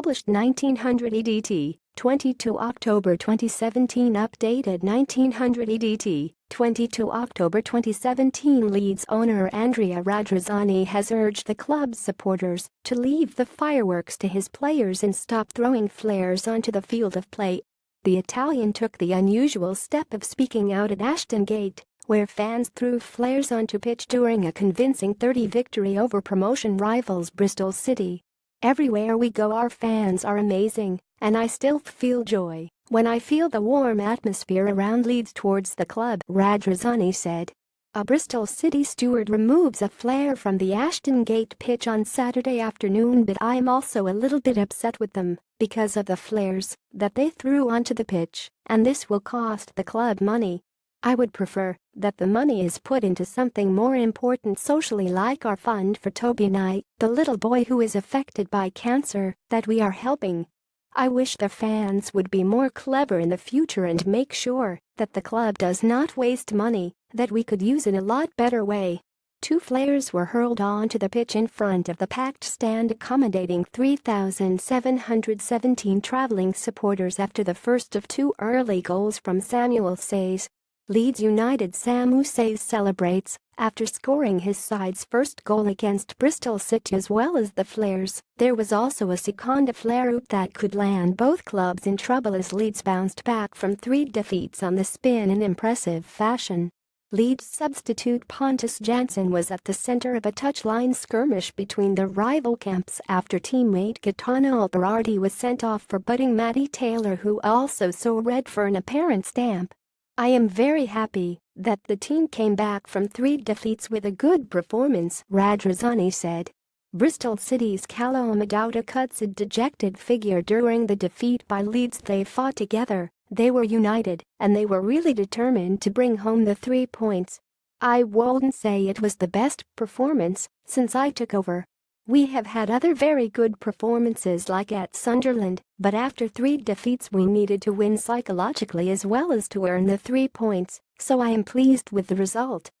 published 1900 EDT, 22 October 2017 Updated 1900 EDT, 22 October 2017 Leeds owner Andrea Radrazani has urged the club's supporters to leave the fireworks to his players and stop throwing flares onto the field of play. The Italian took the unusual step of speaking out at Ashton Gate, where fans threw flares onto pitch during a convincing 30 victory over promotion rivals Bristol City. Everywhere we go our fans are amazing, and I still feel joy when I feel the warm atmosphere around leads towards the club, Rajrazani said. A Bristol City steward removes a flare from the Ashton Gate pitch on Saturday afternoon but I'm also a little bit upset with them because of the flares that they threw onto the pitch and this will cost the club money I would prefer that the money is put into something more important socially like our fund for Toby Knight, the little boy who is affected by cancer, that we are helping. I wish the fans would be more clever in the future and make sure that the club does not waste money that we could use in a lot better way. Two flares were hurled onto the pitch in front of the packed stand accommodating 3,717 traveling supporters after the first of two early goals from Samuel Says Leeds United Sam Usay celebrates after scoring his side's first goal against Bristol City as well as the Flares. There was also a Seconda flare flare-up that could land both clubs in trouble as Leeds bounced back from three defeats on the spin in impressive fashion. Leeds substitute Pontus Jansen was at the center of a touchline skirmish between the rival camps after teammate Gaetano Alberardi was sent off for butting Matty Taylor who also saw red for an apparent stamp. I am very happy that the team came back from three defeats with a good performance, Rajrazani said. Bristol City's Callum Adouda cuts a dejected figure during the defeat by Leeds they fought together, they were united, and they were really determined to bring home the three points. I wouldn't say it was the best performance since I took over, we have had other very good performances like at Sunderland, but after three defeats we needed to win psychologically as well as to earn the three points, so I am pleased with the result.